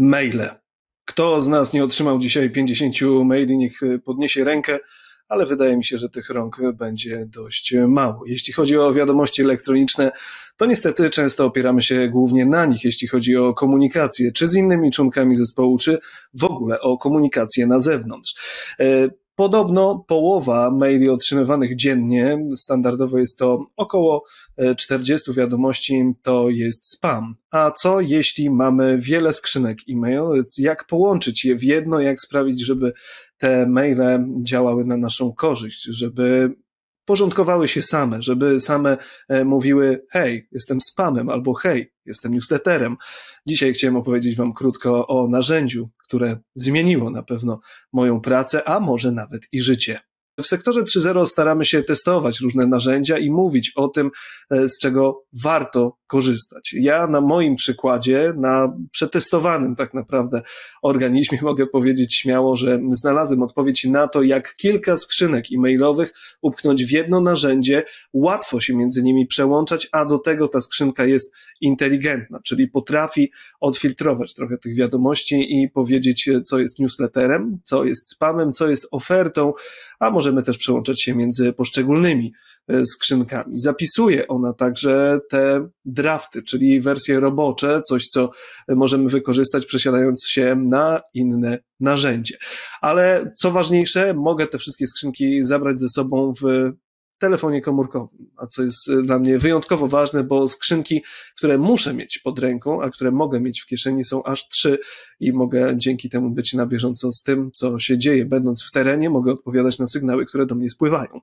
maile. Kto z nas nie otrzymał dzisiaj 50 maili, niech y, podniesie rękę, ale wydaje mi się, że tych rąk będzie dość mało. Jeśli chodzi o wiadomości elektroniczne, to niestety często opieramy się głównie na nich, jeśli chodzi o komunikację, czy z innymi członkami zespołu, czy w ogóle o komunikację na zewnątrz. E, Podobno połowa maili otrzymywanych dziennie, standardowo jest to około 40 e, wiadomości, to jest spam. A co jeśli mamy wiele skrzynek e-mail? Jak połączyć je w jedno? Jak sprawić, żeby te maile działały na naszą korzyść, żeby porządkowały się same, żeby same e, mówiły: Hej, jestem spamem, albo Hej, jestem newsletterem. Dzisiaj chciałem opowiedzieć Wam krótko o narzędziu, które zmieniło na pewno moją pracę, a może nawet i życie. W sektorze 3.0 staramy się testować różne narzędzia i mówić o tym, e, z czego warto korzystać. Ja na moim przykładzie, na przetestowanym tak naprawdę organizmie mogę powiedzieć śmiało, że znalazłem odpowiedź na to, jak kilka skrzynek e-mailowych upchnąć w jedno narzędzie, łatwo się między nimi przełączać, a do tego ta skrzynka jest inteligentna, czyli potrafi odfiltrować trochę tych wiadomości i powiedzieć, e, co jest newsletterem, co jest spamem, co jest ofertą, a może możemy też przełączać się między poszczególnymi e, skrzynkami. Zapisuje ona także te drafty, czyli wersje robocze, coś co możemy wykorzystać przesiadając się na inne narzędzie. Ale co ważniejsze, mogę te wszystkie skrzynki zabrać ze sobą w telefonie komórkowym, a co jest y, dla mnie wyjątkowo ważne, bo skrzynki, które muszę mieć pod ręką, a które mogę mieć w kieszeni są aż trzy i mogę dzięki temu być na bieżąco z tym, co się dzieje. Będąc w terenie, mogę odpowiadać na sygnały, które do mnie spływają.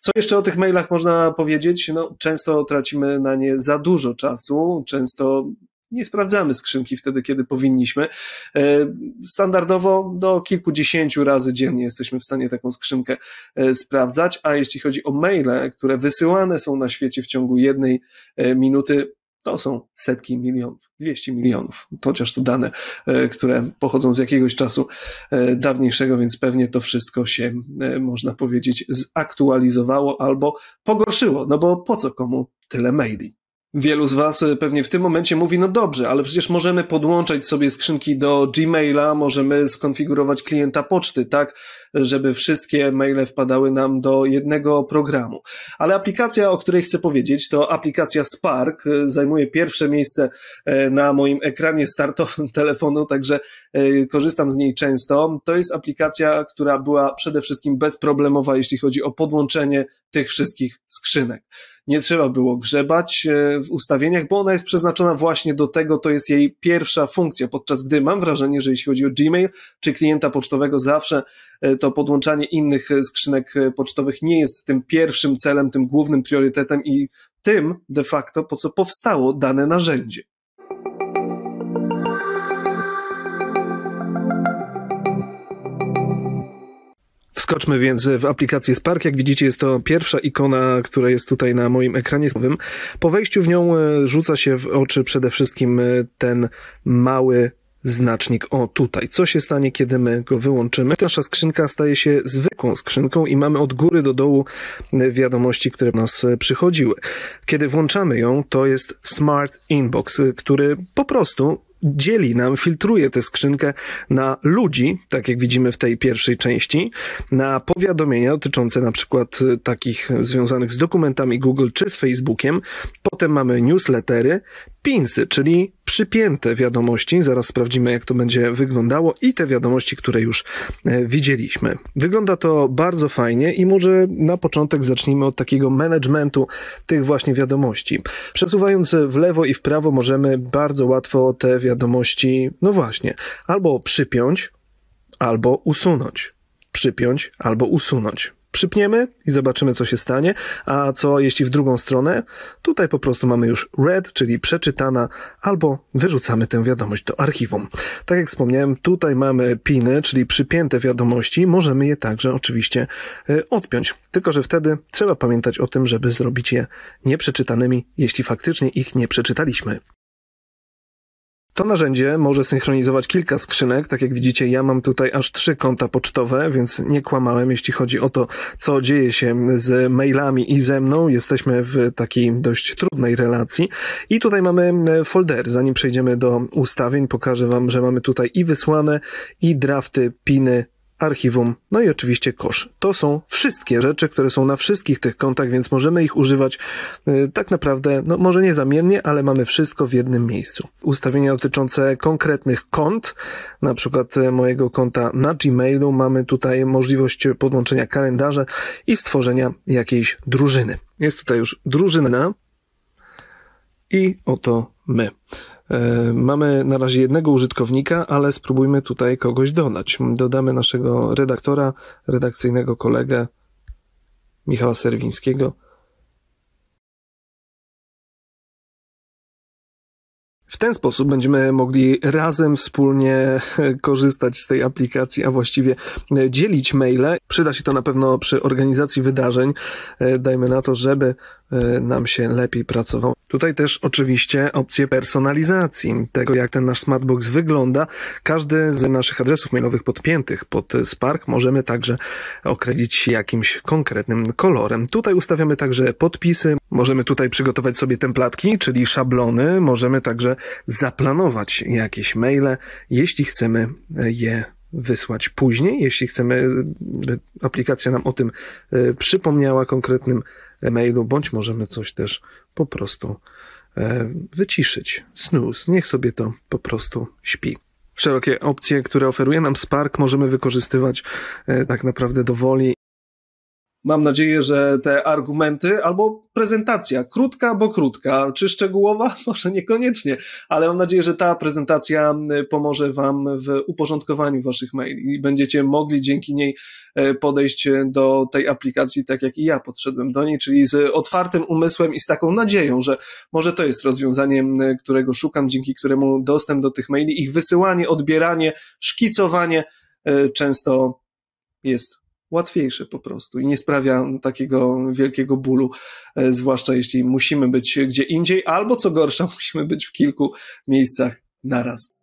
Co jeszcze o tych mailach można powiedzieć? No, często tracimy na nie za dużo czasu, często nie sprawdzamy skrzynki wtedy, kiedy powinniśmy. E, standardowo do kilkudziesięciu razy dziennie jesteśmy w stanie taką skrzynkę e, sprawdzać, a jeśli chodzi o maile, które wysyłane są na świecie w ciągu jednej e, minuty, to są setki milionów, 200 milionów, chociaż to dane, które pochodzą z jakiegoś czasu dawniejszego, więc pewnie to wszystko się, można powiedzieć, zaktualizowało albo pogorszyło, no bo po co komu tyle maili? wielu z Was e, pewnie w tym momencie mówi, no dobrze, ale przecież możemy podłączać sobie skrzynki do Gmaila, możemy skonfigurować klienta poczty, tak? żeby wszystkie maile wpadały nam do jednego programu. Ale aplikacja, o której chcę powiedzieć, to aplikacja Spark. Zajmuje pierwsze miejsce e, na moim ekranie startowym telefonu, także e, korzystam z niej często. To jest aplikacja, która była przede wszystkim bezproblemowa, jeśli chodzi o podłączenie tych wszystkich skrzynek nie trzeba było grzebać e, w ustawieniach, bo ona jest przeznaczona właśnie do tego, to jest jej pierwsza funkcja, podczas gdy mam wrażenie, że jeśli chodzi o Gmail czy klienta pocztowego, zawsze E, to podłączanie innych e, skrzynek e, pocztowych nie jest tym pierwszym celem, tym głównym priorytetem i tym de facto, po co powstało dane narzędzie. Wskoczmy więc w aplikację Spark. Jak widzicie, jest to pierwsza ikona, która jest tutaj na moim ekranie. Po wejściu w nią rzuca się w oczy przede wszystkim ten mały znacznik o tutaj. Co się stanie, kiedy my go wyłączymy? Nasza skrzynka staje się zwykłą skrzynką i mamy od góry do dołu e, wiadomości, które nas e, przychodziły. Kiedy włączamy ją, to jest Smart Inbox, e, który po prostu dzieli nam, filtruje tę skrzynkę na ludzi, tak jak widzimy w tej pierwszej części, na powiadomienia dotyczące na przykład takich związanych z dokumentami Google czy z Facebookiem. Potem mamy newslettery, pinsy, czyli przypięte wiadomości. Zaraz sprawdzimy, jak to będzie wyglądało i te wiadomości, które już e, widzieliśmy. Wygląda to bardzo fajnie i może na początek zacznijmy od takiego managementu tych właśnie wiadomości. Przesuwając w lewo i w prawo możemy bardzo łatwo te wiadomości, no właśnie, albo przypiąć, albo usunąć. Przypiąć albo usunąć przypniemy i zobaczymy, co się stanie. A co jeśli w drugą stronę? Tutaj po prostu mamy już read, czyli przeczytana, albo wyrzucamy tę wiadomość do archiwum. Tak jak wspomniałem, tutaj mamy piny, czyli przypięte wiadomości. Możemy je także oczywiście e, odpiąć. Tylko, że wtedy trzeba pamiętać o tym, żeby zrobić je nieprzeczytanymi, jeśli faktycznie ich nie przeczytaliśmy. To narzędzie może synchronizować kilka skrzynek. Tak jak widzicie, ja mam tutaj aż trzy konta pocztowe, więc nie kłamałem, jeśli chodzi o to, co dzieje się z mailami i ze mną. Jesteśmy w takiej dość trudnej relacji. I tutaj mamy e, folder. Zanim przejdziemy do ustawień, pokażę Wam, że mamy tutaj i wysłane, i drafty, piny, archiwum, no i oczywiście kosz. To są wszystkie rzeczy, które są na wszystkich tych kontach, więc możemy ich używać y, tak naprawdę, no może nie zamiennie, ale mamy wszystko w jednym miejscu. Ustawienia dotyczące konkretnych kont, na przykład y, mojego konta na Gmailu, mamy tutaj możliwość podłączenia kalendarza i stworzenia jakiejś drużyny. Jest tutaj już drużyna i oto my. E, mamy na razie jednego użytkownika, ale spróbujmy tutaj kogoś dodać. Dodamy naszego redaktora, redakcyjnego kolegę Michała Serwińskiego. W ten sposób będziemy mogli razem wspólnie korzystać z tej aplikacji, a właściwie e, dzielić maile. Przyda się to na pewno przy organizacji wydarzeń. E, dajmy na to, żeby e, nam się lepiej pracowało. Tutaj też oczywiście opcje personalizacji tego, jak ten nasz smartbox wygląda. Każdy z naszych adresów mailowych podpiętych pod Spark możemy także określić jakimś konkretnym kolorem. Tutaj ustawiamy także podpisy. Możemy tutaj przygotować sobie templatki, czyli szablony. Możemy także zaplanować jakieś maile, jeśli chcemy e, je wysłać później, jeśli chcemy, e, by aplikacja nam o tym e, przypomniała konkretnym mailu, bądź możemy coś też po prostu wyciszyć. Snooze, niech sobie to po prostu śpi. Szerokie opcje, które oferuje nam Spark, możemy wykorzystywać tak naprawdę woli Mam nadzieję, że te argumenty albo prezentacja, krótka, bo krótka, czy szczegółowa, może niekoniecznie, ale mam nadzieję, że ta prezentacja y, pomoże Wam w uporządkowaniu Waszych maili i będziecie mogli dzięki niej y, podejść y, do tej aplikacji tak jak i ja podszedłem do niej, czyli z otwartym umysłem i z taką nadzieją, że może to jest rozwiązanie, którego szukam, dzięki któremu dostęp do tych maili, ich wysyłanie, odbieranie, szkicowanie często jest łatwiejsze po prostu i nie sprawia takiego wielkiego bólu, e, zwłaszcza jeśli musimy być gdzie indziej, albo co gorsza, musimy być w kilku miejscach naraz.